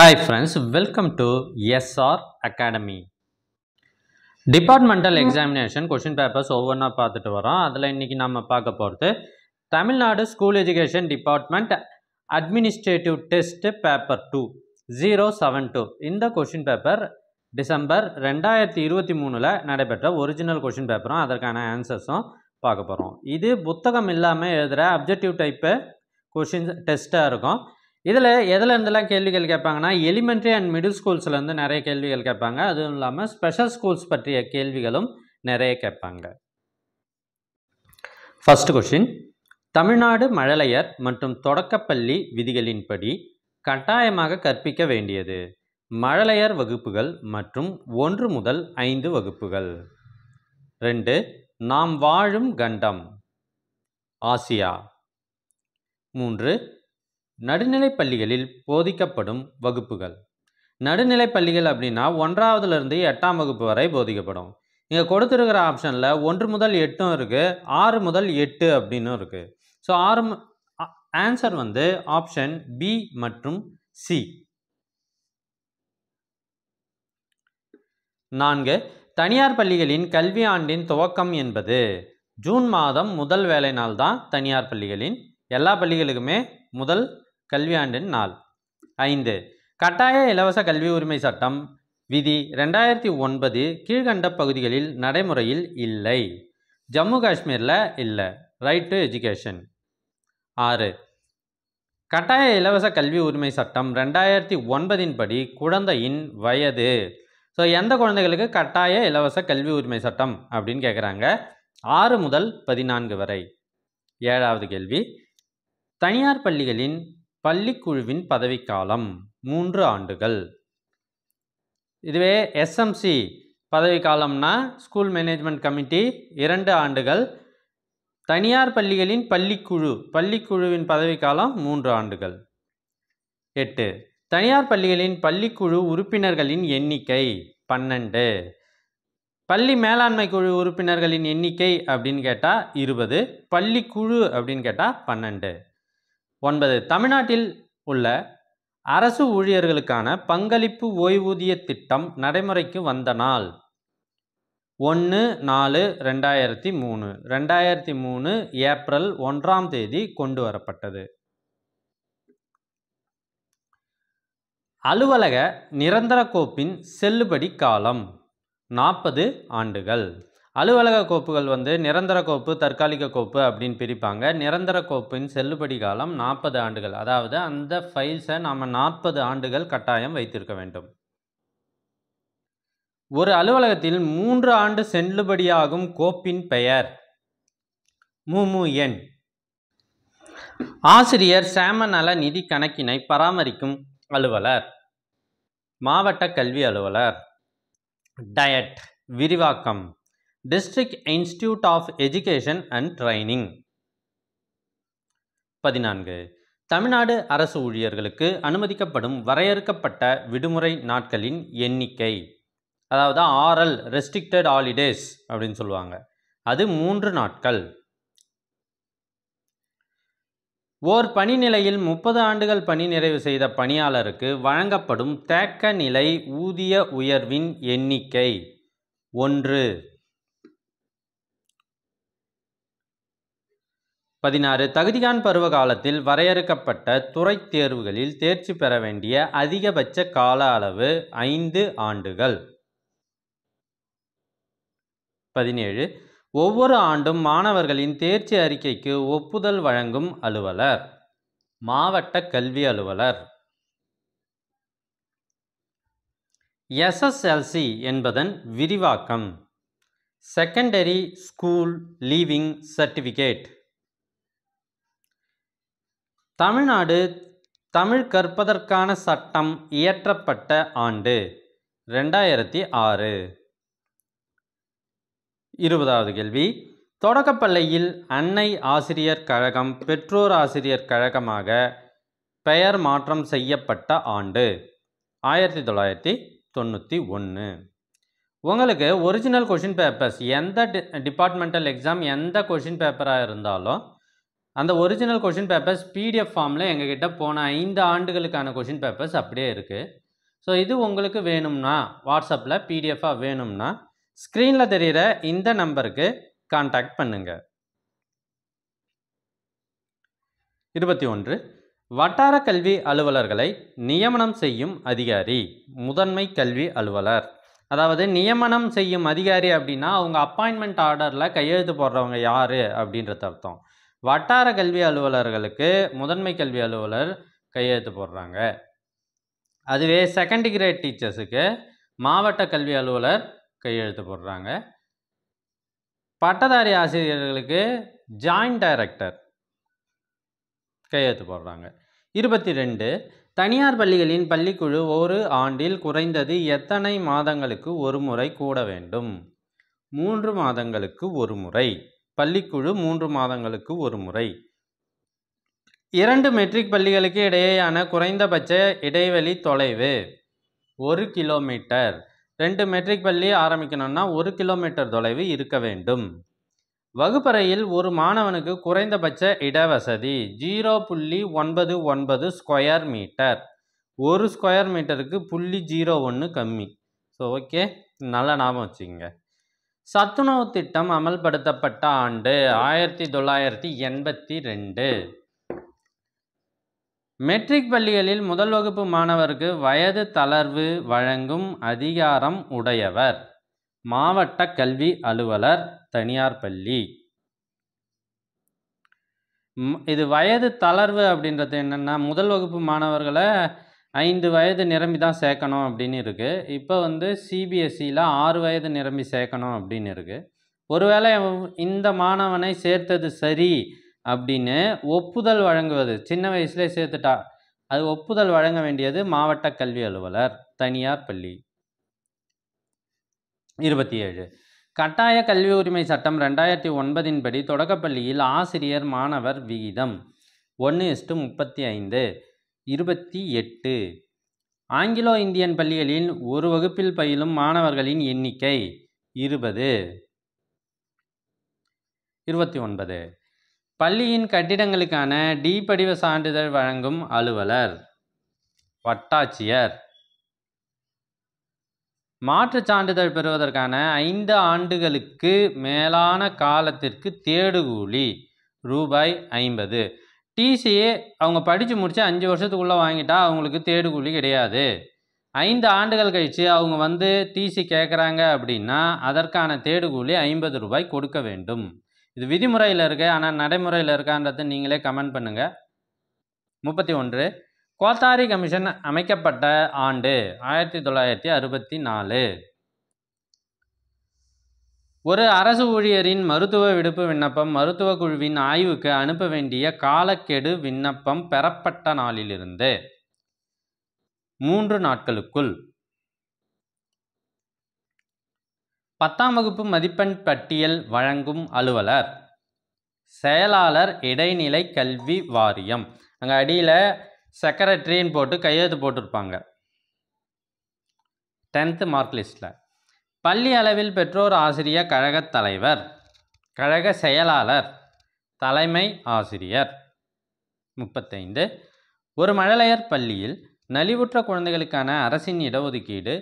hi friends welcome to SR academy departmental examination question papers ஒவ்வொன்றா பார்த்துட்டு வரோம் அதில் இன்றைக்கி நம்ம பார்க்க போகிறது Tamil Nadu school education department administrative test paper two zero seven two இந்த கொஷின் பேப்பர் டிசம்பர் ரெண்டாயிரத்தி இருபத்தி மூணில் நடைபெற்ற ஒரிஜினல் கொஷின் பேப்பரும் அதற்கான ஆன்சர்ஸும் பார்க்க போகிறோம் இது புத்தகம் இல்லாமல் எழுதுகிற அப்ஜெக்டிவ் டைப்பு கொஷின்ஸ் டெஸ்ட்டாக இருக்கும் இதில் எதில் இருந்தெல்லாம் கேள்விகள் கேட்பாங்கன்னா எலிமெண்ட்ரி அண்ட் மிடில் ஸ்கூல்ஸில் வந்து நிறைய கேள்விகள் கேட்பாங்க அதுவும் இல்லாமல் ஸ்பெஷல் ஸ்கூல்ஸ் பற்றிய கேள்விகளும் நிறைய கேட்பாங்க ஃபஸ்ட் கொஷின் தமிழ்நாடு மழலையர் மற்றும் தொடக்கப்பள்ளி விதிகளின்படி கட்டாயமாக கற்பிக்க வேண்டியது மழலையர் வகுப்புகள் மற்றும் ஒன்று முதல் ஐந்து வகுப்புகள் ரெண்டு நாம் வாழும் கண்டம் ஆசியா மூன்று நடுநிலை பள்ளிகளில் போதிக்கப்படும் வகுப்புகள் நடுநிலை பள்ளிகள் அப்படின்னா ஒன்றாவதுலேருந்து எட்டாம் வகுப்பு வரை போதிக்கப்படும் இங்கே கொடுத்துருக்கிற ஆப்ஷனில் ஒன்று முதல் எட்டும் இருக்குது ஆறு முதல் எட்டு அப்படின்னு இருக்குது ஸோ ஆறு ஆன்சர் வந்து ஆப்ஷன் பி மற்றும் சி நான்கு தனியார் பள்ளிகளின் கல்வி ஆண்டின் துவக்கம் என்பது ஜூன் மாதம் முதல் வேலை நாள் தான் தனியார் பள்ளிகளின் எல்லா பள்ளிகளுக்குமே முதல் கல்வியாண்டின் நாள் ஐந்து கட்டாய இலவச கல்வி உரிமை சட்டம் விதி ரெண்டாயிரத்தி ஒன்பது கீழ்கண்ட பகுதிகளில் நடைமுறையில் இல்லை ஜம்மு காஷ்மீரில் இல்லை ரைட் டு எஜுகேஷன் ஆறு கட்டாய இலவச கல்வி உரிமை சட்டம் ரெண்டாயிரத்தி ஒன்பதின் படி குழந்தையின் வயது ஸோ எந்த குழந்தைகளுக்கு கட்டாய இலவச கல்வி உரிமை சட்டம் அப்படின்னு கேட்குறாங்க ஆறு முதல் பதினான்கு வரை ஏழாவது கேள்வி தனியார் பள்ளிகளின் பள்ளிக்குழுவின் பதவிக்காலம் மூன்று ஆண்டுகள் இதுவே எஸ்எம்சி பதவிக்காலம்னா ஸ்கூல் மேனேஜ்மெண்ட் கமிட்டி இரண்டு ஆண்டுகள் தனியார் பள்ளிகளின் பள்ளிக்குழு பள்ளிக்குழுவின் பதவிக்காலம் மூன்று ஆண்டுகள் எட்டு தனியார் பள்ளிகளின் பள்ளிக்குழு உறுப்பினர்களின் எண்ணிக்கை பன்னெண்டு பள்ளி மேலாண்மை குழு உறுப்பினர்களின் எண்ணிக்கை அப்படின்னு கேட்டால் இருபது பள்ளிக்குழு அப்படின்னு கேட்டால் பன்னெண்டு ஒன்பது தமிழ்நாட்டில் உள்ள அரசு ஊழியர்களுக்கான பங்களிப்பு ஓய்வூதிய திட்டம் நடைமுறைக்கு வந்த நாள் ஒன்று நாலு ரெண்டாயிரத்தி மூணு ரெண்டாயிரத்தி மூணு ஏப்ரல் ஒன்றாம் தேதி கொண்டு வரப்பட்டது அலுவலக நிரந்தர கோப்பின் செல்லுபடி காலம் நாற்பது ஆண்டுகள் அலுவலக கோப்புகள் வந்து நிரந்தர கோப்பு தற்காலிக கோப்பு அப்படின்னு பிரிப்பாங்க நிரந்தர கோப்பின் செல்லுபடி காலம் நாற்பது ஆண்டுகள் அதாவது அந்த ஃபைல்ஸை நாம் நாற்பது ஆண்டுகள் கட்டாயம் வைத்திருக்க வேண்டும் ஒரு அலுவலகத்தில் மூன்று ஆண்டு செல்லுபடியாகும் கோப்பின் பெயர் முமு எண் ஆசிரியர் சேமநல நிதி கணக்கினை பராமரிக்கும் அலுவலர் மாவட்ட கல்வி அலுவலர் டயட் விரிவாக்கம் district institute of education and training பதினான்கு தமிழ்நாடு அரசு ஊழியர்களுக்கு அனுமதிக்கப்படும் வரையறுக்கப்பட்ட விடுமுறை நாட்களின் எண்ணிக்கை அதாவது ஆர்எல் ரெஸ்ட்ரிக்டட் ஹாலிடேஸ் அப்படின்னு சொல்லுவாங்க அது மூன்று நாட்கள் ஓர் பணி நிலையில் முப்பது ஆண்டுகள் பணி நிறைவு செய்த பணியாளருக்கு வழங்கப்படும் தேக்க நிலை ஊதிய உயர்வின் எண்ணிக்கை ஒன்று பதினாறு தகுதிகான் பருவ காலத்தில் வரையறுக்கப்பட்ட துறை தேர்வுகளில் தேர்ச்சி பெற வேண்டிய அதிகபட்ச கால அளவு ஐந்து ஆண்டுகள் பதினேழு ஒவ்வொரு ஆண்டும் மாணவர்களின் தேர்ச்சி அறிக்கைக்கு ஒப்புதல் வழங்கும் அலுவலர் மாவட்ட கல்வி அலுவலர் எஸ்எஸ்எல்சி என்பதன் விரிவாக்கம் secondary school leaving certificate Tamil Nadu Tamil கற்பதற்கான சட்டம் இயற்றப்பட்ட ஆண்டு ரெண்டாயிரத்தி ஆறு இருபதாவது கேள்வி தொடக்கப்பள்ளியில் அன்னை ஆசிரியர் கழகம் பெற்றோர் ஆசிரியர் கழகமாக பெயர் மாற்றம் செய்யப்பட்ட ஆண்டு ஆயிரத்தி தொள்ளாயிரத்தி தொண்ணூற்றி ஒன்று உங்களுக்கு ஒரிஜினல் கொஷின் பேப்பர்ஸ் எந்த டி டிபார்ட்மெண்டல் எக்ஸாம் எந்த கொஷின் பேப்பராக இருந்தாலும் அந்த ஒரிஜினல் கொஷின் பேப்பர்ஸ் பிடிஎஃப் ஃபார்மில் எங்ககிட்ட போன ஐந்து ஆண்டுகளுக்கான கொஷின் பேப்பர்ஸ் அப்படியே இருக்குது ஸோ இது உங்களுக்கு வேணும்னா வாட்ஸ்அப்பில் பிடிஎஃபாக வேணும்னா ஸ்க்ரீனில் தெரிகிற இந்த நம்பருக்கு காண்டாக்ட் பண்ணுங்கள் இருபத்தி ஒன்று வட்டார கல்வி அலுவலர்களை நியமனம் செய்யும் அதிகாரி முதன்மை கல்வி அலுவலர் அதாவது நியமனம் செய்யும் அதிகாரி அப்படின்னா அவங்க அப்பாயின்மெண்ட் ஆர்டரில் கையெழுத்து போடுறவங்க யார் அப்படின்றது அர்த்தம் வட்டார கல்வி அலுவலர்களுக்கு முதன்மை கல்வி அலுவலர் கையெழுத்து போடுறாங்க அதுவே செகண்ட் கிரேட் டீச்சர்ஸுக்கு மாவட்ட கல்வி அலுவலர் கையெழுத்து போடுறாங்க பட்டதாரி ஆசிரியர்களுக்கு ஜாயிண்ட் டைரக்டர் கையெழுத்து போடுறாங்க இருபத்தி ரெண்டு தனியார் பள்ளிகளின் பள்ளிக்குழு ஒரு ஆண்டில் குறைந்தது எத்தனை மாதங்களுக்கு ஒரு முறை கூட வேண்டும் மூன்று மாதங்களுக்கு ஒரு முறை பள்ளிக்குழு மூன்று மாதங்களுக்கு ஒரு முறை இரண்டு மெட்ரிக் பள்ளிகளுக்கு இடையேயான குறைந்தபட்ச இடைவெளி தொலைவு ஒரு கிலோமீட்டர் ரெண்டு மெட்ரிக் பள்ளி ஆரம்பிக்கணும்னா ஒரு கிலோமீட்டர் தொலைவு இருக்க வேண்டும் வகுப்பறையில் ஒரு மாணவனுக்கு குறைந்தபட்ச இடவசதி ஜீரோ புள்ளி ஒன்பது ஒன்பது ஸ்கொயர் மீட்டர் ஒரு ஸ்கொயர் மீட்டருக்கு புள்ளி ஜீரோ ஒன்று கம்மி ஸோ ஓகே நல்லா ஞாபகம் வச்சுக்கோங்க சத்துணவு திட்டம் அமல்படுத்தப்பட்ட ஆண்டு ஆயிரத்தி தொள்ளாயிரத்தி எண்பத்தி ரெண்டு மெட்ரிக் பள்ளிகளில் முதல் வகுப்பு மாணவருக்கு வயது தளர்வு வழங்கும் அதிகாரம் உடையவர் மாவட்ட கல்வி அலுவலர் தனியார் பள்ளி இது வயது தளர்வு அப்படின்றது என்னென்னா முதல் வகுப்பு மாணவர்களை ஐந்து வயது நிரம்பி தான் சேர்க்கணும் அப்படின்னு இருக்குது இப்போ வந்து சிபிஎஸ்சியில் e ஆறு வயது நிரம்பி சேர்க்கணும் அப்படின்னு இருக்குது ஒருவேளை இந்த மாணவனை சேர்த்தது சரி அப்படின்னு ஒப்புதல் வழங்குவது சின்ன வயசுலேயே சேர்த்துட்டா அது ஒப்புதல் வழங்க வேண்டியது மாவட்ட கல்வி அலுவலர் தனியார் பள்ளி இருபத்தி ஏழு கட்டாய கல்வி உரிமை சட்டம் ரெண்டாயிரத்தி ஒன்பதின்படி தொடக்கப்பள்ளியில் ஆசிரியர் மாணவர் விகிதம் ஒன்று எஸ்டு முப்பத்தி ஐந்து இருபத்தி எட்டு ஆங்கிலோ இந்தியன் பள்ளிகளில் ஒரு வகுப்பில் பயிலும் மாணவர்களின் எண்ணிக்கை இருபது இருபத்தி ஒன்பது பள்ளியின் கட்டிடங்களுக்கான டி படிவ சான்றிதழ் வழங்கும் அலுவலர் வட்டாட்சியர் மாற்றுச் சான்றிதழ் பெறுவதற்கான ஐந்து ஆண்டுகளுக்கு மேலான காலத்திற்கு தேடுகூலி ரூபாய் ஐம்பது டிசி அவங்க படித்து முடித்து அஞ்சு வருஷத்துக்குள்ளே வாங்கிட்டா அவங்களுக்கு தேடு கூலி கிடையாது ஐந்து ஆண்டுகள் கழித்து அவங்க வந்து டிசி கேட்குறாங்க அப்படின்னா அதற்கான தேடு கூலி ஐம்பது ரூபாய் கொடுக்க வேண்டும் இது விதிமுறையில் இருக்க ஆனால் நடைமுறையில் இருக்கான்றதை நீங்களே கமெண்ட் பண்ணுங்கள் முப்பத்தி ஒன்று கோத்தாரி கமிஷன் அமைக்கப்பட்ட ஆண்டு ஆயிரத்தி தொள்ளாயிரத்தி அறுபத்தி நாலு ஒரு அரசு ஊழியரின் மருத்துவ விடுப்பு விண்ணப்பம் மருத்துவ குழுவின் ஆய்வுக்கு அனுப்ப வேண்டிய காலக்கெடு விண்ணப்பம் பெறப்பட்ட நாளிலிருந்து மூன்று நாட்களுக்குள் பத்தாம் வகுப்பு மதிப்பெண் பட்டியல் வழங்கும் அலுவலர் செயலாளர் இடைநிலை கல்வி வாரியம் அங்கே அடியில் செக்ரட்டரின்னு போட்டு கையெழுத்து போட்டிருப்பாங்க டென்த்து மார்க் லிஸ்ட்டில் பள்ளி அளவில் பெற்றோர் ஆசிரியர் கழகத் தலைவர் கழக செயலாளர் தலைமை ஆசிரியர் முப்பத்தைந்து ஒரு மழலையர் பள்ளியில் நலிவுற்ற குழந்தைகளுக்கான அரசின் இடஒதுக்கீடு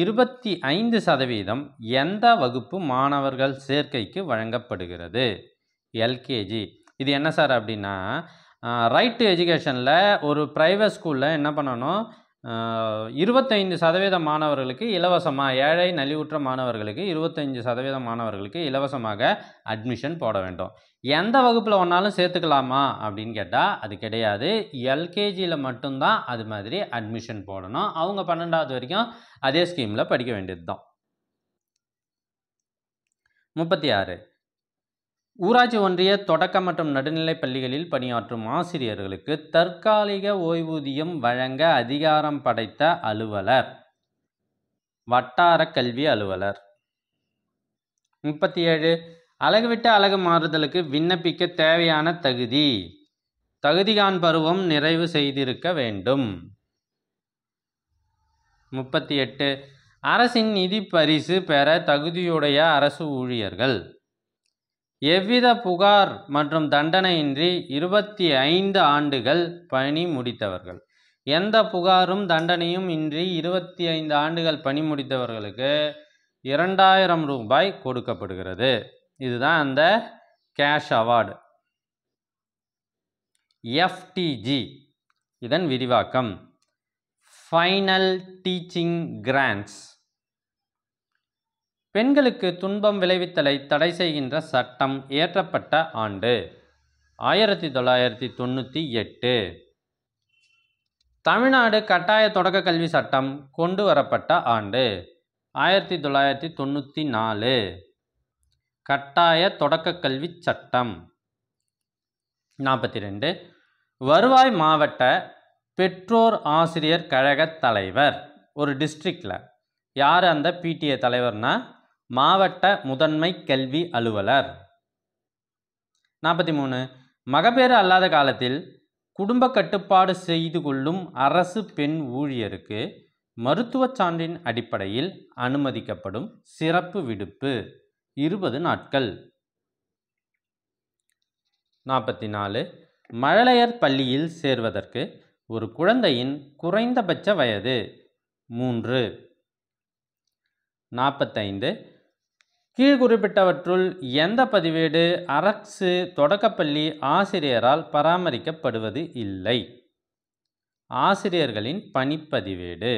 இருபத்தி ஐந்து சதவீதம் எந்த வகுப்பு மாணவர்கள் சேர்க்கைக்கு வழங்கப்படுகிறது எல்கேஜி இது என்ன சார் அப்படின்னா ரைட் டு எஜுகேஷனில் ஒரு ப்ரைவேட் ஸ்கூலில் என்ன பண்ணணும் இருபத்தைந்து சதவீத மாணவர்களுக்கு இலவசமாக ஏழை நலிவுற்ற மாணவர்களுக்கு இருபத்தஞ்சி சதவீத மாணவர்களுக்கு இலவசமாக அட்மிஷன் போட வேண்டும் எந்த வகுப்பில் ஒன்றாலும் சேர்த்துக்கலாமா அப்படின்னு கேட்டால் அது கிடையாது எல்கேஜியில் மட்டும்தான் அது மாதிரி அட்மிஷன் போடணும் அவங்க பன்னெண்டாவது வரைக்கும் அதே ஸ்கீமில் படிக்க வேண்டியது தான் முப்பத்தி ஆறு ஊராட்சி ஒன்றிய தொடக்க மற்றும் நடுநிலைப் பள்ளிகளில் பணியாற்றும் ஆசிரியர்களுக்கு தற்காலிக ஓய்வூதியம் வழங்க அதிகாரம் படைத்த அலுவலர் வட்டார கல்வி அலுவலர் முப்பத்தி ஏழு அழகு விட்டு அழகு மாறுதலுக்கு விண்ணப்பிக்க தேவையான தகுதி தகுதிகான் பருவம் நிறைவு செய்திருக்க வேண்டும் முப்பத்தி எட்டு அரசின் நிதி பரிசு பெற தகுதியுடைய அரசு ஊழியர்கள் எவ்வித புகார் மற்றும் தண்டனையின்றி இருபத்தி ஐந்து ஆண்டுகள் பணி முடித்தவர்கள் எந்த புகாரும் தண்டனையும் இன்றி இருபத்தி ஐந்து ஆண்டுகள் பணி முடித்தவர்களுக்கு இரண்டாயிரம் ரூபாய் கொடுக்கப்படுகிறது இதுதான் அந்த கேஷ் அவார்டு எஃப்டிஜி இதன் விரிவாக்கம் ஃபைனல் டீச்சிங் கிராண்ட்ஸ் பெண்களுக்கு துன்பம் விளைவித்தலை தடை செய்கின்ற சட்டம் இயற்றப்பட்ட ஆண்டு ஆயிரத்தி தொள்ளாயிரத்தி தொண்ணூற்றி எட்டு தமிழ்நாடு கட்டாய தொடக்க கல்வி சட்டம் கொண்டு வரப்பட்ட ஆண்டு ஆயிரத்தி தொள்ளாயிரத்தி தொண்ணூற்றி நாலு கட்டாய தொடக்க கல்வி சட்டம் நாற்பத்தி ரெண்டு வருவாய் மாவட்ட பெற்றோர் ஆசிரியர் கழக தலைவர் ஒரு டிஸ்ட்ரிக்டில் யார் அந்த பிடிஏ தலைவர்னால் மாவட்ட முதன்மை கல்வி அலுவலர் நாற்பத்தி மூணு மகப்பேறு அல்லாத காலத்தில் குடும்ப கட்டுப்பாடு செய்து கொள்ளும் அரசு பெண் ஊழியருக்கு மருத்துவச் சான்றின் அடிப்படையில் அனுமதிக்கப்படும் சிறப்பு விடுப்பு இருபது நாட்கள் நாற்பத்தி நாலு மழலையர் பள்ளியில் சேர்வதற்கு ஒரு குழந்தையின் குறைந்தபட்ச வயது மூன்று நாற்பத்தைந்து கீழ் குறிப்பிட்டவற்றுள் எந்த பதிவேடு அரசு தொடக்கப்பள்ளி ஆசிரியரால் பராமரிக்கப்படுவது இல்லை ஆசிரியர்களின் பணிப்பதிவேடு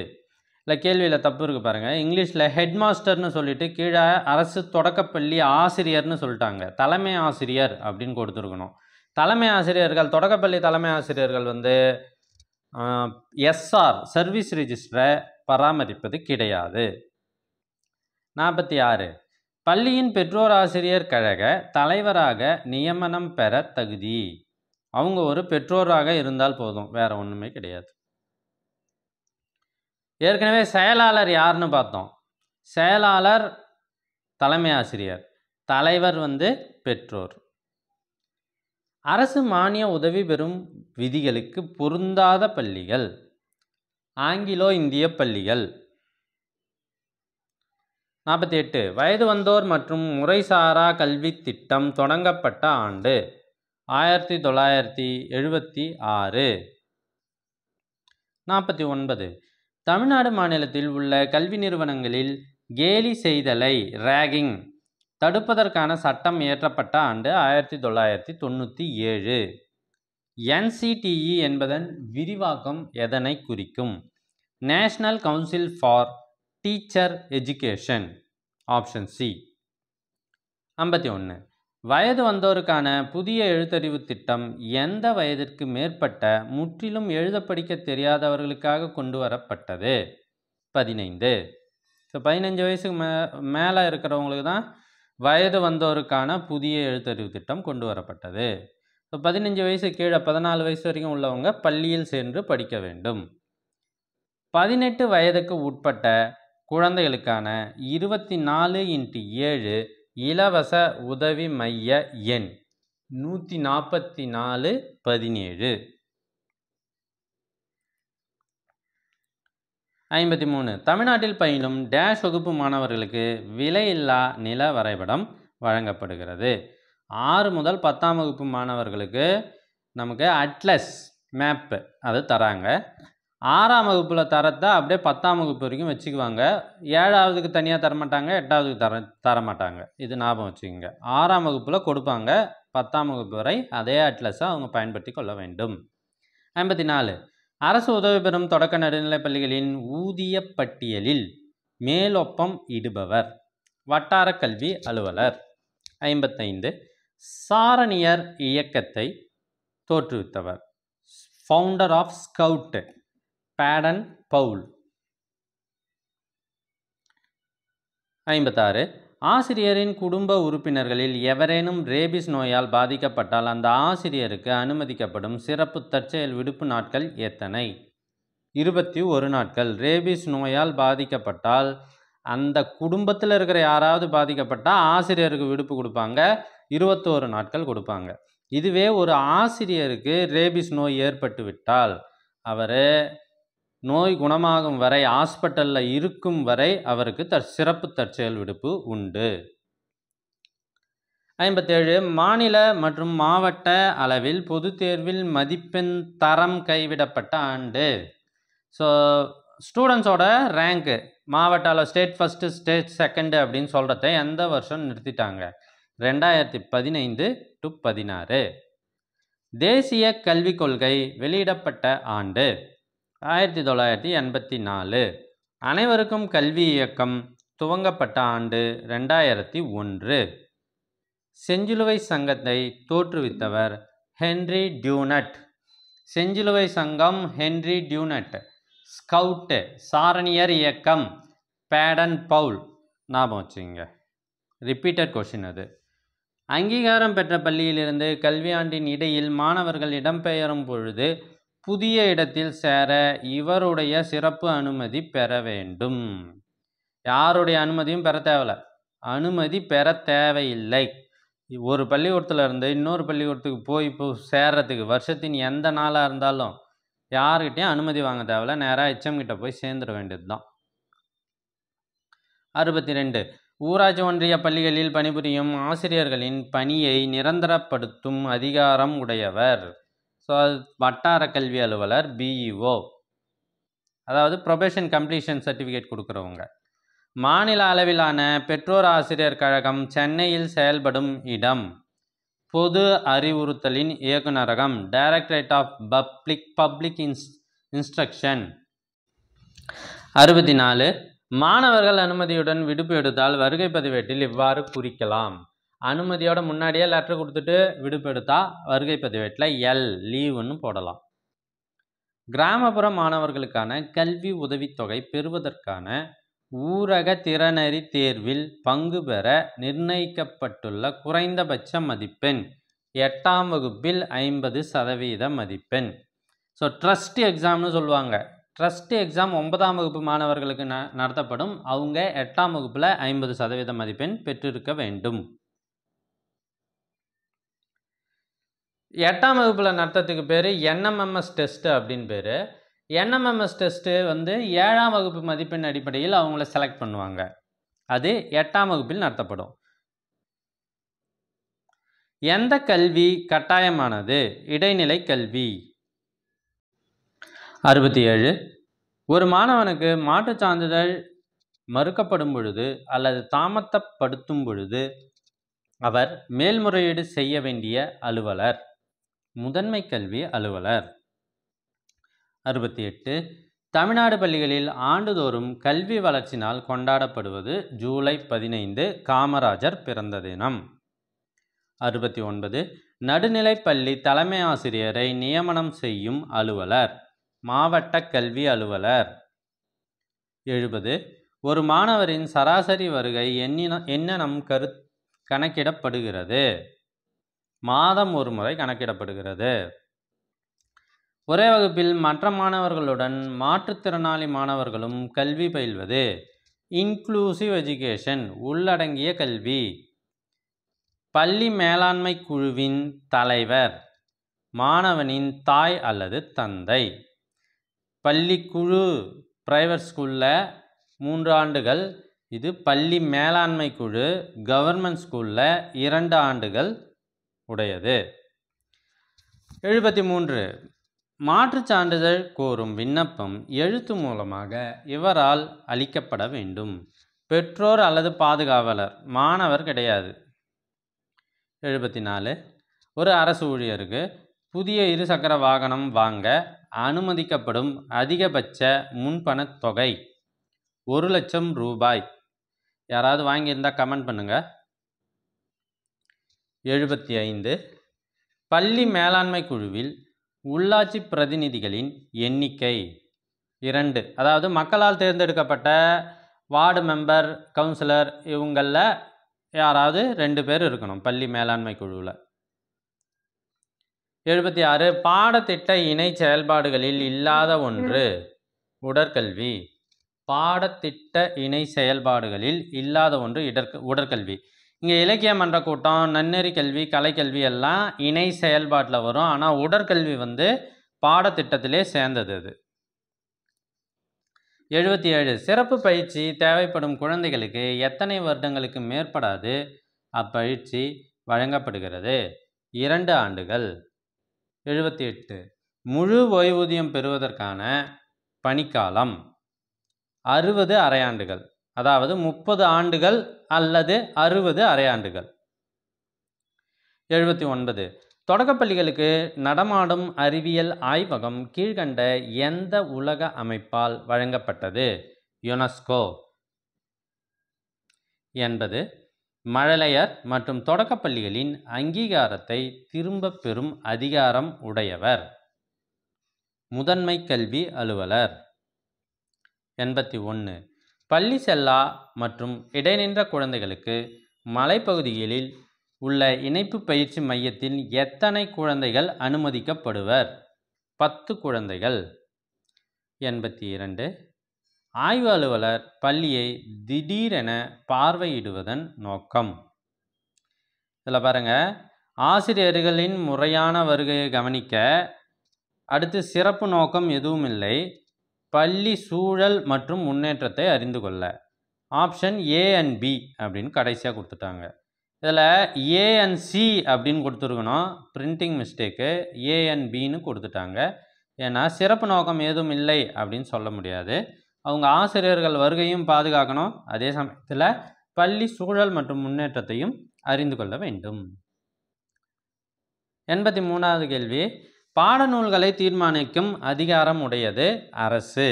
இல்லை கேள்வியில் தப்பு இருக்குது பாருங்கள் இங்கிலீஷில் ஹெட் மாஸ்டர்னு சொல்லிட்டு கீழே அரசு தொடக்கப்பள்ளி ஆசிரியர்னு சொல்லிட்டாங்க தலைமை ஆசிரியர் அப்படின்னு கொடுத்துருக்கணும் தலைமை ஆசிரியர்கள் தொடக்கப்பள்ளி தலைமை ஆசிரியர்கள் வந்து எஸ்ஆர் சர்வீஸ் ரிஜிஸ்டரை பராமரிப்பது கிடையாது நாற்பத்தி ஆறு பள்ளியின் பெற்றோராசிரியர் கழக தலைவராக நியமனம் பெற தகுதி அவங்க ஒரு பெற்றோராக இருந்தால் போதும் வேறு ஒன்றுமே கிடையாது ஏற்கனவே செயலாளர் யாருன்னு பார்த்தோம் செயலாளர் தலைமை ஆசிரியர் தலைவர் வந்து பெற்றோர் அரசு மானிய உதவி பெறும் விதிகளுக்கு பொருந்தாத பள்ளிகள் ஆங்கிலோ இந்திய பள்ளிகள் நாற்பத்தி எட்டு வயது வந்தோர் மற்றும் முறைசாரா கல்வி திட்டம் தொடங்கப்பட்ட ஆண்டு ஆயிரத்தி தொள்ளாயிரத்தி எழுபத்தி ஆறு நாற்பத்தி ஒன்பது தமிழ்நாடு மாநிலத்தில் உள்ள கல்வி நிறுவனங்களில் கேலி செய்தலை ரேகிங் தடுப்பதற்கான சட்டம் இயற்றப்பட்ட ஆண்டு ஆயிரத்தி தொள்ளாயிரத்தி தொண்ணூற்றி ஏழு என்சிடிஇ என்பதன் விரிவாக்கம் எதனை குறிக்கும் national council for teacher education option C ஐம்பத்தி ஒன்று வயது வந்தோருக்கான புதிய எழுத்தறிவு திட்டம் எந்த வயதிற்கு மேற்பட்ட முற்றிலும் எழுத படிக்க தெரியாதவர்களுக்காக கொண்டு வரப்பட்டது பதினைந்து ஸோ பதினஞ்சு வயசுக்கு மே மேலே இருக்கிறவங்களுக்கு தான் வயது வந்தோருக்கான புதிய எழுத்தறிவு திட்டம் கொண்டு வரப்பட்டது ஸோ பதினஞ்சு வயசு கீழே பதினாலு வயசு வரைக்கும் உள்ளவங்க பள்ளியில் சென்று படிக்க வேண்டும் பதினெட்டு வயதுக்கு உட்பட்ட குழந்தைகளுக்கான இருபத்தி நாலு இன்ட்டு ஏழு இலவச உதவி மைய எண் நூற்றி நாற்பத்தி நாலு பதினேழு ஐம்பத்தி மூணு தமிழ்நாட்டில் பயிலும் டேஷ் வகுப்பு மாணவர்களுக்கு விலையில்லா நில வரைபடம் வழங்கப்படுகிறது ஆறு முதல் பத்தாம் வகுப்பு மாணவர்களுக்கு நமக்கு அட்லஸ் மேப்பு அது தராங்க ஆறாம் வகுப்பில் தரத்தை அப்படியே பத்தாம் வகுப்பு வரைக்கும் வச்சுக்குவாங்க ஏழாவதுக்கு தனியாக தரமாட்டாங்க எட்டாவதுக்கு தர தரமாட்டாங்க இது ஞாபகம் வச்சுக்கோங்க ஆறாம் வகுப்பில் கொடுப்பாங்க பத்தாம் வகுப்பு வரை அதே அட்லஸை அவங்க பயன்படுத்தி கொள்ள வேண்டும் ஐம்பத்தி நாலு அரசு உதவி பெறும் தொடக்க நடுநிலைப் பள்ளிகளின் ஊதிய பட்டியலில் மேலொப்பம் இடுபவர் வட்டார கல்வி அலுவலர் ஐம்பத்தைந்து சாரணியர் இயக்கத்தை தோற்றுவித்தவர் founder of scout Baden Powell ஐம்பத்தாறு ஆசிரியரின் குடும்ப உறுப்பினர்களில் எவரேனும் ரேபிஸ் நோயால் பாதிக்கப்பட்டால் அந்த ஆசிரியருக்கு அனுமதிக்கப்படும் சிறப்பு தற்செயல் விடுப்பு நாட்கள் எத்தனை இருபத்தி ஒரு நாட்கள் ரேபிஸ் நோயால் பாதிக்கப்பட்டால் அந்த குடும்பத்தில் இருக்கிற யாராவது பாதிக்கப்பட்டால் ஆசிரியருக்கு விடுப்பு கொடுப்பாங்க இருபத்தோரு நாட்கள் கொடுப்பாங்க இதுவே ஒரு ஆசிரியருக்கு ரேபிஸ் நோய் ஏற்பட்டு விட்டால் அவர் நோய் குணமாகும் வரை ஹாஸ்பிட்டலில் இருக்கும் வரை அவருக்கு த சிறப்பு தற்செயல் விடுப்பு உண்டு ஐம்பத்தேழு மாநில மற்றும் மாவட்ட அளவில் பொது தேர்வில் மதிப்பெண் தரம் கைவிடப்பட்ட ஆண்டு ஸோ ஸ்டூடெண்ட்ஸோட ரேங்க்கு மாவட்ட அளவு ஸ்டேட் ஃபஸ்ட்டு ஸ்டேட் செகண்டு அப்படின்னு சொல்கிறத எந்த வருஷம் நிறுத்திட்டாங்க ரெண்டாயிரத்தி பதினைந்து டு பதினாறு தேசிய கல்விக் கொள்கை வெளியிடப்பட்ட ஆண்டு ஆயிரத்தி தொள்ளாயிரத்தி எண்பத்தி நாலு அனைவருக்கும் கல்வி இயக்கம் துவங்கப்பட்ட ஆண்டு ரெண்டாயிரத்தி ஒன்று செஞ்சிலுவை சங்கத்தை தோற்றுவித்தவர் ஹென்ரி டியூனட் செஞ்சிலுவை சங்கம் ஹென்ரி டியூனட் ஸ்கவுட்டு சாரணியர் இயக்கம் பேடன் பவுல் ஞாபகம் வச்சுங்க ரிப்பீட்டட் கொஷின் அது அங்கீகாரம் பெற்ற பள்ளியிலிருந்து கல்வியாண்டின் இடையில் மாணவர்கள் இடம்பெயரும் பொழுது புதிய இடத்தில் சேர இவருடைய சிறப்பு அனுமதி பெற வேண்டும் யாருடைய அனுமதியும் பெற தேவையில்ல அனுமதி பெற தேவையில்லை ஒரு பள்ளிக்கூடத்தில் இருந்து இன்னொரு பள்ளிக்கூடத்துக்கு போய் இப்போ சேர்றதுக்கு வருஷத்தின் எந்த நாளாக இருந்தாலும் யார்கிட்டையும் அனுமதி வாங்க தேவையில்ல நேராக எச்எம் கிட்ட போய் சேர்ந்துட வேண்டியது தான் அறுபத்தி ரெண்டு ஊராட்சி ஒன்றிய பள்ளிகளில் பணிபுரியும் ஆசிரியர்களின் பணியை நிரந்தரப்படுத்தும் அதிகாரம் உடையவர் ஸோ அது வட்டார கல்வி அலுவலர் பிஇஓ e அதாவது ப்ரொபேஷன் கம்ப்ளீஷன் சர்டிஃபிகேட் கொடுக்குறவங்க மாநில அளவிலான பெற்றோர் ஆசிரியர் கழகம் சென்னையில் செயல்படும் இடம் பொது அறிவுறுத்தலின் இயக்குநரகம் directorate of public public ins instruction அறுபத்தி நாலு மாணவர்கள் அனுமதியுடன் விடுப்பு எடுத்தால் வருகை பதிவேட்டில் இவ்வாறு குறிக்கலாம் அனுமதியோட முன்னாடியே லெட்டர் கொடுத்துட்டு விடுப்பெடுத்தா வருகை பதிவேட்டில் எல் லீவுன்னு போடலாம் கிராமப்புற மாணவர்களுக்கான கல்வி உதவித்தொகை பெறுவதற்கான ஊரக திறனறி தேர்வில் பங்கு பெற நிர்ணயிக்கப்பட்டுள்ள குறைந்தபட்ச மதிப்பெண் எட்டாம் வகுப்பில் ஐம்பது சதவீத மதிப்பெண் ஸோ ட்ரஸ்ட் எக்ஸாம்னு சொல்லுவாங்க ட்ரஸ்ட் எக்ஸாம் ஒன்பதாம் வகுப்பு மாணவர்களுக்கு ந நடத்தப்படும் அவங்க எட்டாம் வகுப்பில் ஐம்பது சதவீத மதிப்பெண் பெற்றிருக்க வேண்டும் எட்டாம் வகுப்பில் நடத்துறதுக்கு பேர் என்எம்எம்எஸ் டெஸ்ட்டு அப்படின்னு பேர் என்எம்எம்எஸ் டெஸ்ட்டு வந்து ஏழாம் வகுப்பு மதிப்பெண் அடிப்படையில் அவங்கள செலக்ட் பண்ணுவாங்க அது எட்டாம் வகுப்பில் நடத்தப்படும் எந்த கல்வி கட்டாயமானது இடைநிலை கல்வி அறுபத்தி ஏழு ஒரு மாணவனுக்கு மாற்றுச் சான்றிதழ் மறுக்கப்படும் பொழுது அல்லது தாமத்தப்படுத்தும் பொழுது அவர் மேல்முறையீடு செய்ய வேண்டிய அலுவலர் முதன்மை கல்வி அலுவலர் அறுபத்தி எட்டு தமிழ்நாடு பள்ளிகளில் ஆண்டுதோறும் கல்வி வளர்ச்சி நாள் கொண்டாடப்படுவது ஜூலை பதினைந்து காமராஜர் பிறந்த தினம் அறுபத்தி ஒன்பது நடுநிலைப்பள்ளி தலைமை ஆசிரியரை நியமனம் செய்யும் அலுவலர் மாவட்ட கல்வி அலுவலர் எழுபது ஒரு மாணவரின் சராசரி வருகை எண்ணின என்னெனம் கரு கணக்கிடப்படுகிறது மாதம் ஒரு முறை கணக்கிடப்படுகிறது ஒரே வகுப்பில் மற்ற மாணவர்களுடன் மாற்றுத்திறனாளி மாணவர்களும் கல்வி பயில்வது இன்க்ளூசிவ் எஜுகேஷன் உள்ளடங்கிய கல்வி பள்ளி மேலாண்மை குழுவின் தலைவர் மாணவனின் தாய் அல்லது தந்தை பள்ளிக்குழு பிரைவேட் ஸ்கூலில் மூன்று ஆண்டுகள் இது பள்ளி மேலாண்மை குழு கவர்மெண்ட் ஸ்கூலில் இரண்டு ஆண்டுகள் உடையது எழுபத்தி மூன்று மாற்றுச் சான்றிதழ் கோரும் விண்ணப்பம் எழுத்து மூலமாக இவரால் அளிக்கப்பட வேண்டும் பெற்றோர் அல்லது பாதுகாவலர் மாணவர் கிடையாது எழுபத்தி நாலு ஒரு அரசு ஊழியருக்கு புதிய இருசக்கர வாகனம் வாங்க அனுமதிக்கப்படும் அதிகபட்ச முன்பணத் தொகை ஒரு லட்சம் ரூபாய் யாராவது வாங்கியிருந்தால் கமெண்ட் பண்ணுங்கள் எழுபத்தி ஐந்து பள்ளி மேலாண்மை குழுவில் உள்ளாட்சி பிரதிநிதிகளின் எண்ணிக்கை இரண்டு அதாவது மக்களால் தேர்ந்தெடுக்கப்பட்ட வார்டு மெம்பர் கவுன்சிலர் இவங்களில் யாராவது ரெண்டு பேர் இருக்கணும் பள்ளி மேலாண்மை குழுவில் எழுபத்தி ஆறு பாடத்திட்ட இணை செயல்பாடுகளில் இல்லாத ஒன்று உடற்கல்வி பாடத்திட்ட இணை செயல்பாடுகளில் இல்லாத ஒன்று இடற்க உடற்கல்வி இங்கே இலக்கிய மன்ற கூட்டம் நன்னெறி கல்வி கலைக்கல்வி எல்லாம் இணை செயல்பாட்டில் வரும் ஆனால் உடற்கல்வி வந்து பாடத்திட்டத்திலே சேர்ந்தது அது எழுபத்தி ஏழு சிறப்பு பயிற்சி தேவைப்படும் குழந்தைகளுக்கு எத்தனை வருடங்களுக்கு மேற்படாது அப்பயிற்சி வழங்கப்படுகிறது இரண்டு ஆண்டுகள் எழுபத்தி எட்டு முழு ஓய்வூதியம் பெறுவதற்கான பணிக்காலம் அறுபது அரையாண்டுகள் அதாவது முப்பது ஆண்டுகள் அல்லது அறுபது அரையாண்டுகள் எழுபத்தி ஒன்பது தொடக்கப்பள்ளிகளுக்கு நடமாடும் அறிவியல் ஆய்வகம் கீழ்கண்ட எந்த உலக அமைப்பால் வழங்கப்பட்டது யுனெஸ்கோ என்பது மழலையர் மற்றும் தொடக்கப்பள்ளிகளின் அங்கீகாரத்தை திரும்பப் பெறும் அதிகாரம் உடையவர் முதன்மை கல்வி அலுவலர் எண்பத்தி ஒன்று பள்ளி செல்லா மற்றும் இடைநின்ற குழந்தைகளுக்கு மலைப்பகுதிகளில் உள்ள இணைப்பு பயிற்சி மையத்தில் எத்தனை குழந்தைகள் அனுமதிக்கப்படுவர் பத்து குழந்தைகள் எண்பத்தி இரண்டு ஆய்வு அலுவலர் பள்ளியை திடீரென பார்வையிடுவதன் நோக்கம் இதில் பாருங்கள் ஆசிரியர்களின் முறையான வருகையை கவனிக்க அடுத்து சிறப்பு நோக்கம் எதுவும் இல்லை பள்ளி சூழல் மற்றும் முன்னேற்றத்தை அறிந்து கொள்ள ஆப்ஷன் ஏ அண்ட் பி அப்படின்னு கடைசியாக கொடுத்துட்டாங்க இதில் ஏ அண்ட் சி அப்படின்னு கொடுத்துருக்கணும் பிரிண்டிங் மிஸ்டேக்கு ஏ அண்ட் பின்னு கொடுத்துட்டாங்க ஏன்னா சிறப்பு நோக்கம் ஏதும் இல்லை அப்படின்னு சொல்ல முடியாது அவங்க ஆசிரியர்கள் வருகையும் பாதுகாக்கணும் அதே சமயத்தில் பள்ளி சூழல் மற்றும் முன்னேற்றத்தையும் அறிந்து கொள்ள வேண்டும் எண்பத்தி மூணாவது கேள்வி பாடநூல்களை தீர்மானிக்கும் அதிகாரம் உடையது அரசு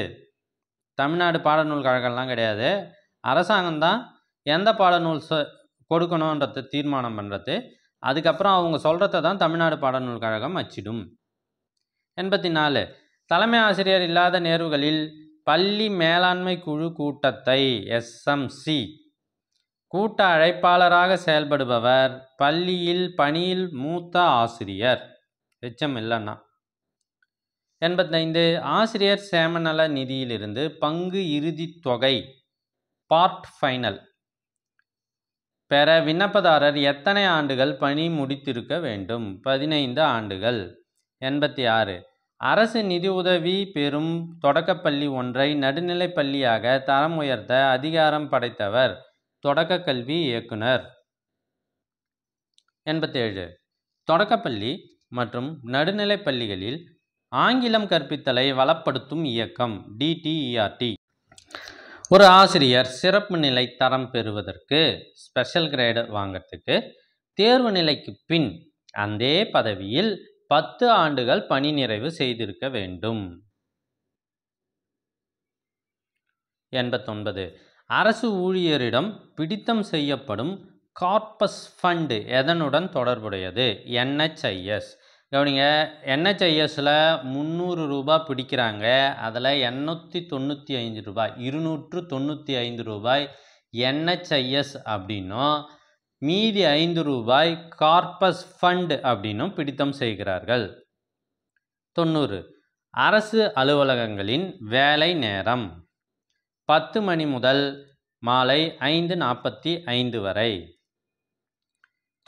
தமிழ்நாடு பாடநூல் கழகம்லாம் கிடையாது அரசாங்கம்தான் எந்த பாடநூல் கொடுக்கணுன்றத தீர்மானம் பண்ணுறது அதுக்கப்புறம் அவங்க சொல்கிறத தான் தமிழ்நாடு பாடநூல் கழகம் அச்சிடும் எண்பத்தி நாலு தலைமை ஆசிரியர் இல்லாத நேர்வுகளில் பள்ளி மேலாண்மை குழு கூட்டத்தை எஸ்எம்சி கூட்ட அழைப்பாளராக செயல்படுபவர் பள்ளியில் பணியில் மூத்த ஆசிரியர் எச்சம் இல்லைன்னா எண்பத்தைந்து ஆசிரியர் சேமநல நிதியிலிருந்து பங்கு இறுதித் தொகை பார்ட் ஃபைனல் பெற விண்ணப்பதாரர் எத்தனை ஆண்டுகள் பணி முடித்திருக்க வேண்டும் பதினைந்து ஆண்டுகள் எண்பத்தி ஆறு அரசு நிதி உதவி பெறும் தொடக்கப்பள்ளி ஒன்றை நடுநிலைப் பள்ளியாக தரம் உயர்த்த அதிகாரம் படைத்தவர் தொடக்க கல்வி இயக்குனர் எண்பத்தேழு தொடக்கப்பள்ளி மற்றும் நடுநிலைப் பள்ளிகளில் ஆங்கிலம் கற்பித்தலை வளப்படுத்தும் இயக்கம் டிடிஇஆர்டி e ஒரு ஆசிரியர் சிறப்பு நிலை தரம் பெறுவதற்கு ஸ்பெஷல் கிரேடு வாங்கிறதுக்கு தேர்வு நிலைக்கு பின் அந்த பதவியில் பத்து ஆண்டுகள் பணி நிறைவு செய்திருக்க வேண்டும் எண்பத்தொன்பது அரசு ஊழியரிடம் பிடித்தம் செய்யப்படும் கார்பஸ் ஃபண்டு எதனுடன் தொடர்புடையது என்ஹெச்ஐஎஸ் கவனிங்க என்ஹெச்ஐஎஸில் முந்நூறு ரூபா பிடிக்கிறாங்க அதில் எண்ணூற்றி தொண்ணூற்றி ஐந்து ரூபாய் இருநூற்று தொண்ணூற்றி ஐந்து ரூபாய் என்ஹெச்ஐஎஸ் அப்படின்னும் மீதி ஐந்து ரூபாய் கார்பஸ் ஃபண்ட் அப்படின்னும் பிடித்தம் செய்கிறார்கள் தொண்ணூறு அரசு அலுவலகங்களின் வேலை நேரம் பத்து மணி முதல் மாலை ஐந்து நாற்பத்தி ஐந்து வரை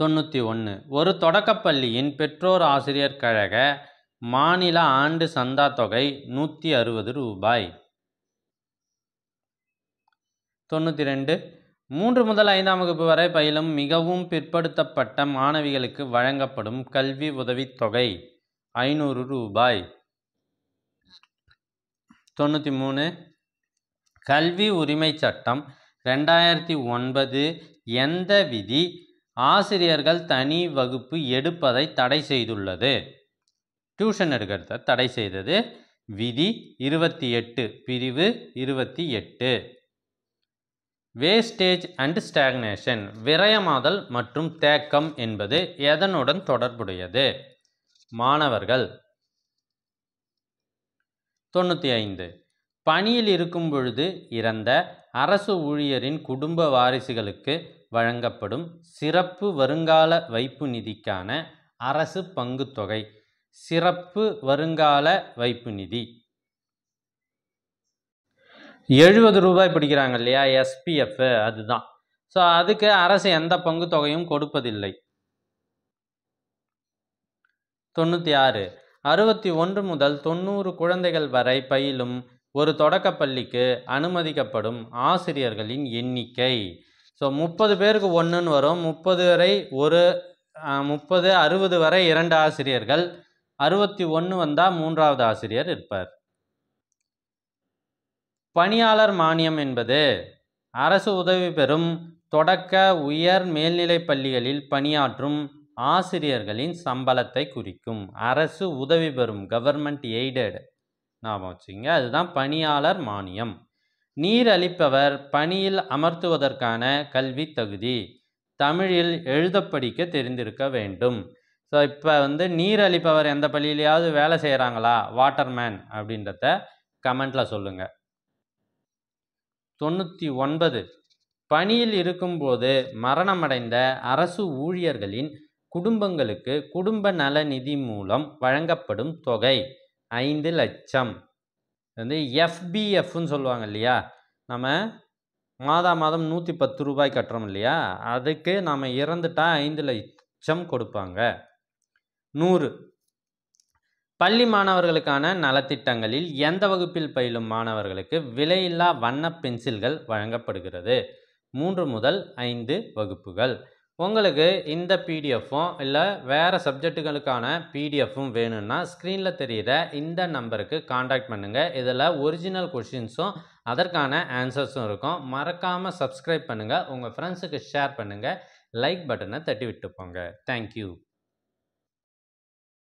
தொண்ணூற்றி ஒன்று ஒரு தொடக்கப்பள்ளியின் பெற்றோர் ஆசிரியர் கழக மாநில ஆண்டு சந்தா தொகை நூற்றி அறுபது ரூபாய் தொண்ணூற்றி ரெண்டு மூன்று முதல் ஐந்தாம் வகுப்பு வரை பயிலும் மிகவும் பிற்படுத்தப்பட்ட மாணவிகளுக்கு வழங்கப்படும் கல்வி உதவித்தொகை ஐநூறு ரூபாய் தொண்ணூற்றி மூணு கல்வி உரிமை சட்டம் ரெண்டாயிரத்தி ஒன்பது எந்த விதி ஆசிரியர்கள் தனி வகுப்பு எடுப்பதை தடை செய்துள்ளது டியூஷன் எடுக்கிறத தடை செய்தது விதி இருபத்தி எட்டு பிரிவு இருபத்தி எட்டு வேஸ்டேஜ் அண்ட் ஸ்டாக்னேஷன் விரயமாதல் மற்றும் தேக்கம் என்பது எதனுடன் தொடர்புடையது மாணவர்கள் தொண்ணூற்றி ஐந்து பணியில் இருக்கும் பொழுது இறந்த அரசு ஊழியரின் குடும்ப வாரிசுகளுக்கு வழங்கப்படும் சிறப்பு வருங்கால வைப்பு நிதிக்கான அரசு பங்குத்தொகை சிறப்பு வருங்கால வைப்பு நிதி எழுபது ரூபாய் பிடிக்கிறாங்க இல்லையா எஸ்பிஎஃப் அதுதான் ஸோ அதுக்கு அரசு எந்த பங்கு தொகையும் கொடுப்பதில்லை தொண்ணூற்றி ஆறு அறுபத்தி ஒன்று முதல் தொண்ணூறு குழந்தைகள் வரை பயிலும் ஒரு தொடக்கப்பள்ளிக்கு அனுமதிக்கப்படும் ஆசிரியர்களின் எண்ணிக்கை ஸோ முப்பது பேருக்கு ஒன்றுன்னு வரும் முப்பது வரை ஒரு முப்பது அறுபது வரை இரண்டு ஆசிரியர்கள் அறுபத்தி ஒன்று வந்தால் மூன்றாவது ஆசிரியர் இருப்பார் பணியாளர் மானியம் என்பது அரசு உதவி பெறும் தொடக்க உயர் மேல்நிலை பள்ளிகளில் பணியாற்றும் ஆசிரியர்களின் சம்பளத்தை குறிக்கும் அரசு உதவி பெறும் கவர்மெண்ட் எய்டட் ஞாபகம் வச்சுங்க அதுதான் பணியாளர் மானியம் நீர் அளிப்பவர் பணியில் அமர்த்துவதற்கான கல்வி தகுதி தமிழில் எழுத படிக்க தெரிந்திருக்க வேண்டும் ஸோ இப்போ வந்து நீர் அளிப்பவர் எந்த பள்ளியிலையாவது வேலை செய்கிறாங்களா வாட்டர்மேன் அப்படின்றத கமெண்டில் சொல்லுங்கள் தொண்ணூற்றி ஒன்பது பணியில் இருக்கும்போது மரணமடைந்த அரசு ஊழியர்களின் குடும்பங்களுக்கு குடும்ப நல நிதி மூலம் வழங்கப்படும் தொகை ஐந்து லட்சம் வந்து எஃபிஎஃப்னு சொல்லுவாங்க இல்லையா நம்ம மாதா மாதம் நூற்றி பத்து ரூபாய் கட்டுறோம் இல்லையா அதுக்கு நாம் இறந்துட்டா ஐந்து லட்சம் கொடுப்பாங்க நூறு பள்ளி மாணவர்களுக்கான நலத்திட்டங்களில் எந்த வகுப்பில் பயிலும் மாணவர்களுக்கு விலையில்லா வண்ண பென்சில்கள் வழங்கப்படுகிறது மூன்று முதல் ஐந்து வகுப்புகள் உங்களுக்கு இந்த பிடிஎஃப்பும் இல்லை வேறு சப்ஜெக்ட்டுகளுக்கான பிடிஎஃப்பும் வேணும்னா ஸ்க்ரீனில் தெரிகிற இந்த நம்பருக்கு காண்டாக்ட் பண்ணுங்கள் இதில் ஒரிஜினல் கொஷின்ஸும் அதற்கான ஆன்சர்ஸும் இருக்கும் மறக்காமல் சப்ஸ்கிரைப் பண்ணுங்கள் உங்கள் ஃப்ரெண்ட்ஸுக்கு ஷேர் பண்ணுங்கள் லைக் பட்டனை தட்டி விட்டு போங்க தேங்க்யூ